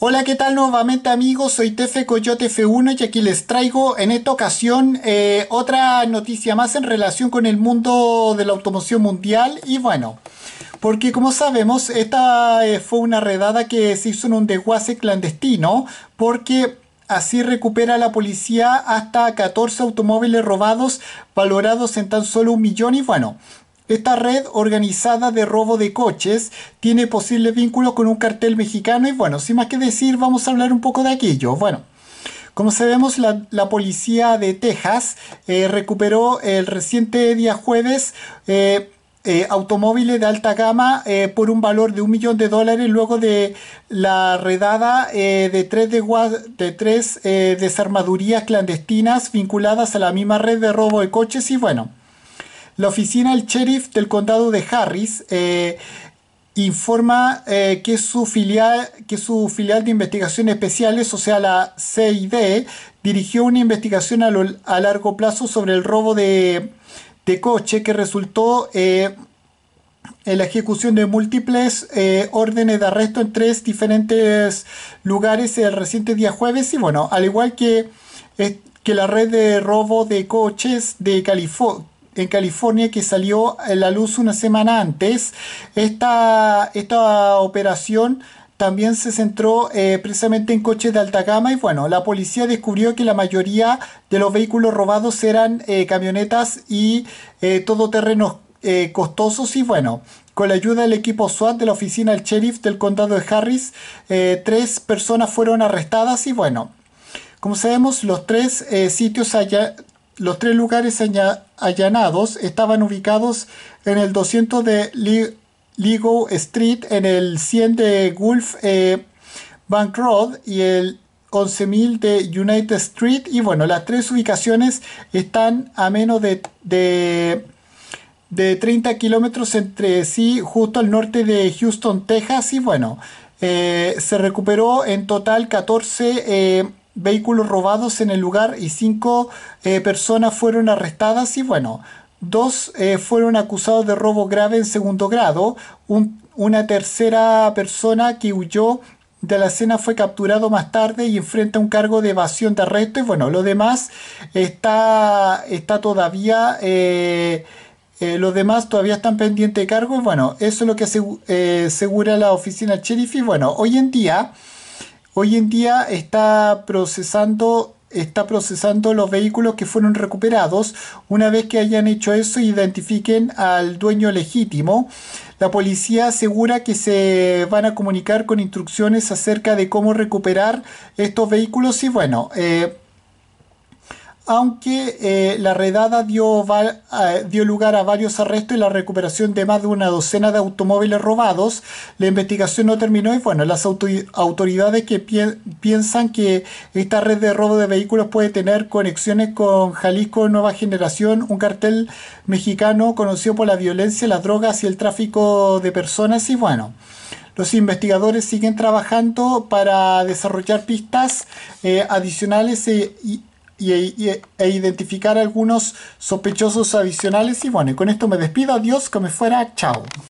Hola, ¿qué tal nuevamente amigos? Soy Tefe Coyote F1 y aquí les traigo en esta ocasión eh, otra noticia más en relación con el mundo de la automoción mundial y bueno, porque como sabemos esta eh, fue una redada que se hizo en un desguace clandestino porque Así recupera la policía hasta 14 automóviles robados valorados en tan solo un millón y bueno, esta red organizada de robo de coches tiene posibles vínculos con un cartel mexicano y bueno, sin más que decir, vamos a hablar un poco de aquello. Bueno, como sabemos, la, policía de Texas eh, recuperó el reciente día jueves eh, eh, automóviles de alta gama por un valor de un millón de dólares luego de la redada de tres, de, de tres desarmadurías clandestinas vinculadas a la misma red de robo de coches y bueno. La oficina del sheriff del condado de Harris eh, informa eh, que, su filial, que su filial de investigación especiales, o sea la CID, dirigió una investigación a, largo plazo sobre el robo de, coche que resultó eh, en la ejecución de múltiples órdenes de arresto en tres diferentes lugares el reciente día jueves y bueno, al igual que, que la red de robo de coches de California, en California que salió a la luz una semana antes. Esta, esta operación también se centró eh, precisamente en coches de alta gama y bueno, la policía descubrió que la mayoría de los vehículos robados eran eh, camionetas y todo eh, todoterrenos costosos y bueno, con la ayuda del equipo SWAT de la oficina del sheriff del condado de Harris, tres personas fueron arrestadas y bueno, como sabemos, los tres sitios allá los tres lugares allanados estaban ubicados en el 200 de Ligo Street, en el 100 de Gulf eh, Bank Road y el 11.000 de United Street. Y bueno, las tres ubicaciones están a menos de, de, 30 kilómetros entre sí, justo al norte de Houston, Texas. Y bueno, eh, se recuperó en total 14 vehículos robados en el lugar y cinco eh, personas fueron arrestadas y bueno, dos eh, fueron acusados de robo grave en segundo grado, una tercera persona que huyó de la escena fue capturado más tarde y enfrenta un cargo de evasión de arresto y bueno, lo demás está, está todavía... Eh, los demás todavía están pendientes de cargos. Bueno, eso es lo que asegura la oficina sheriff. Y bueno, hoy en día hoy en día está procesando está procesando los vehículos que fueron recuperados. Una vez que hayan hecho eso, identifiquen al dueño legítimo. La policía asegura que se van a comunicar con instrucciones acerca de cómo recuperar estos vehículos y bueno, eh, aunque eh, la redada dio, eh, dio, lugar a varios arrestos y la recuperación de más de una docena de automóviles robados, la investigación no terminó y bueno, las autoridades que piensan que esta red de robo de vehículos puede tener conexiones con Jalisco Nueva Generación, un cartel mexicano conocido por la violencia, las drogas y el tráfico de personas y bueno. Los investigadores siguen trabajando para desarrollar pistas eh, adicionales y e, y, e identificar algunos sospechosos adicionales. Y bueno, con esto me despido. Adiós, que me fuera. Chao.